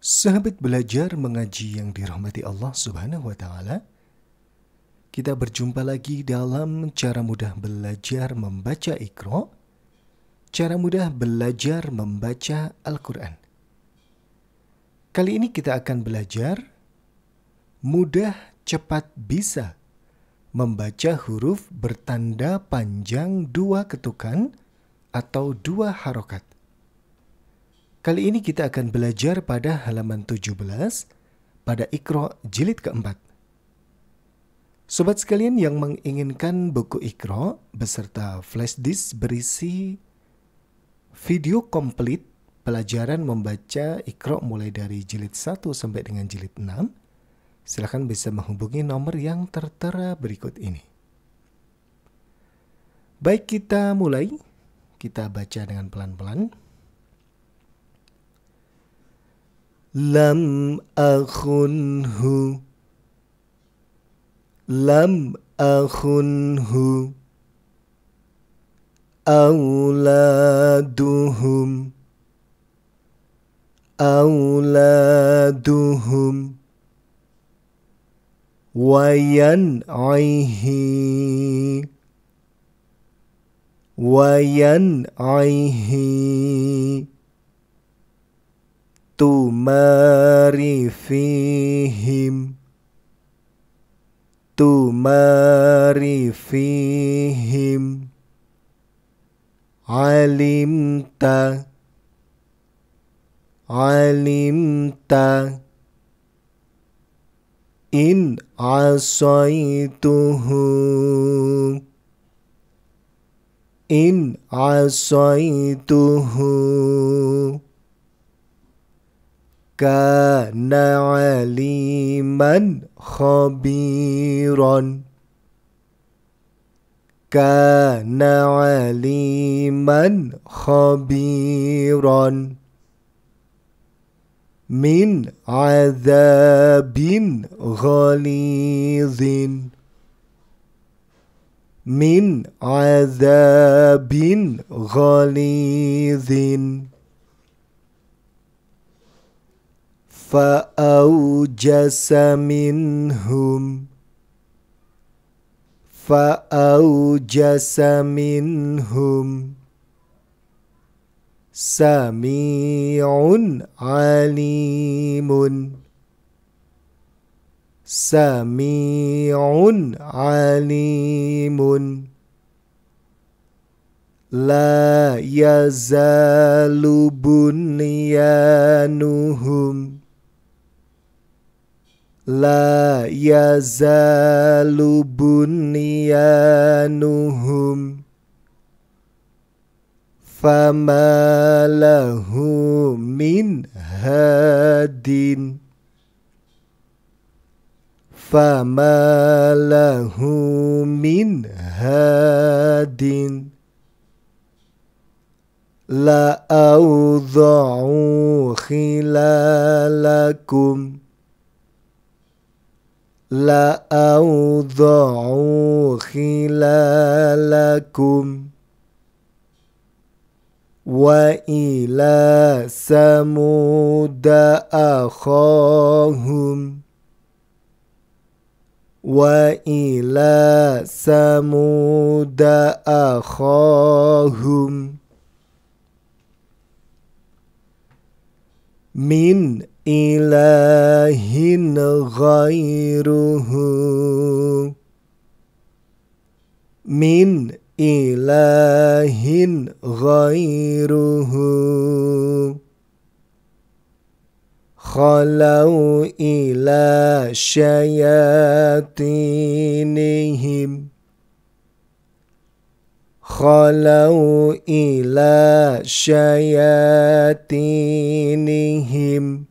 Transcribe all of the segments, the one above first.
Sahabat belajar mengaji yang dirahmati Allah Subhanahu wa taala. Kita berjumpa lagi dalam cara mudah belajar membaca Iqra. Cara mudah belajar membaca Al-Qur'an. Kali ini kita akan belajar mudah cepat bisa membaca huruf bertanda panjang dua ketukan atau dua harokat. Kali ini kita akan belajar pada halaman 17 pada Iqra jilid keempat. Sobat sekalian yang menginginkan buku Iqra beserta flash disk berisi video komplit pelajaran membaca Iqra mulai dari jilid 1 sampai dengan jilid 6, silakan bisa menghubungi nomor yang tertera berikut ini. Baik kita mulai, kita baca dengan pelan-pelan. لم أخنه لم أخنه أولادهم أولادهم وينعيه وينعيه تماري فيهم تماري فيهم علمت علمت إن عصيته إن عصيته كان عليما خبيرا كان عليما خبيرا من عذاب غليظ من عذاب غليظ فأوجس منهم فأوجس منهم سميع عليم سميع عليم لا يزال بنيانهم لا يزال بنيانهم فما له من هاد فما له من هاد لا أوضع خلالكم لأوضعوا خلالكم وإلى ثمود أخاهم وإلى ثمود أخاهم من إله غيره من إله غيره خلوا إلى شياطينهم خلوا إلى شياطينهم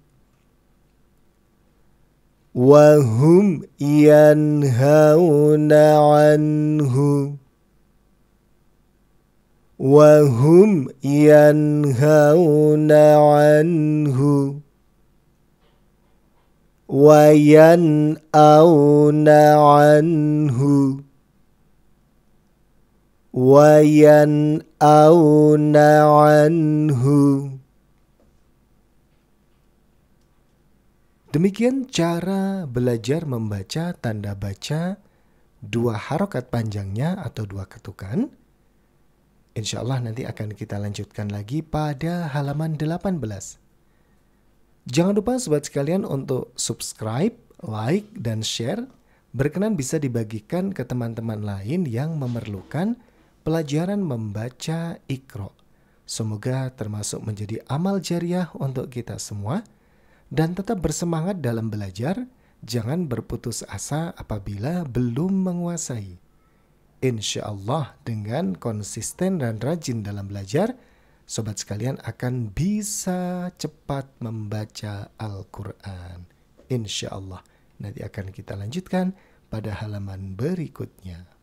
وهم ينهون عنه وهم ينهون عنه وينأون عنه وينأون عنه Demikian cara belajar membaca tanda baca dua harokat panjangnya atau dua ketukan. Insya Allah nanti akan kita lanjutkan lagi pada halaman 18. Jangan lupa sobat sekalian untuk subscribe, like, dan share. Berkenan bisa dibagikan ke teman-teman lain yang memerlukan pelajaran membaca ikro. Semoga termasuk menjadi amal jariah untuk kita semua dan tetap bersemangat dalam belajar. Jangan berputus asa apabila belum menguasai. Insya Allah, dengan konsisten dan rajin dalam belajar, sobat sekalian akan bisa cepat membaca Al-Quran. Insya Allah, nanti akan kita lanjutkan pada halaman berikutnya.